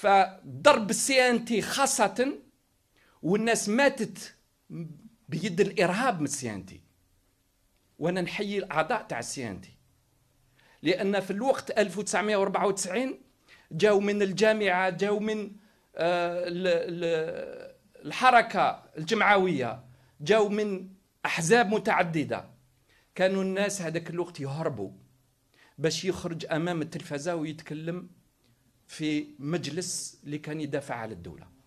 فضرب السي ان تي خاصة والناس ماتت بيد الارهاب من السي ان تي وانا نحيي الاعضاء تاع السي ان تي لان في الوقت 1994 جاو من الجامعه جاو من آه، الحركه الجمعويه جاو من احزاب متعدده كانوا الناس هذاك الوقت يهربوا باش يخرج امام التلفزه ويتكلم في مجلس اللي كان يدافع على الدوله